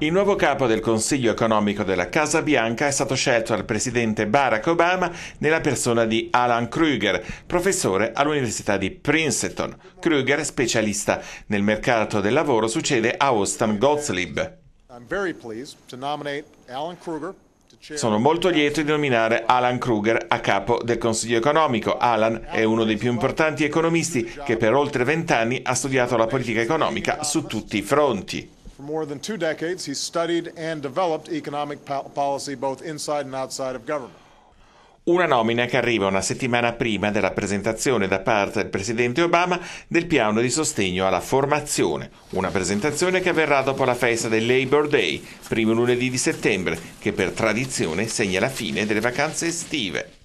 Il nuovo capo del Consiglio economico della Casa Bianca è stato scelto dal presidente Barack Obama nella persona di Alan Kruger, professore all'Università di Princeton. Kruger, specialista nel mercato del lavoro, succede a Austin Gottlieb. Sono molto lieto di nominare Alan Kruger a capo del Consiglio economico. Alan è uno dei più importanti economisti che per oltre vent'anni ha studiato la politica economica su tutti i fronti. For more than two decades, he studied and developed economic policy both inside and outside of government. Una nomina che arriva una settimana prima della presentazione da parte del Presidente Obama del piano di sostegno alla formazione, una presentazione che avverrà dopo la festa del Labor Day, primo lunedì di settembre, che per tradizione segna la fine delle vacanze estive.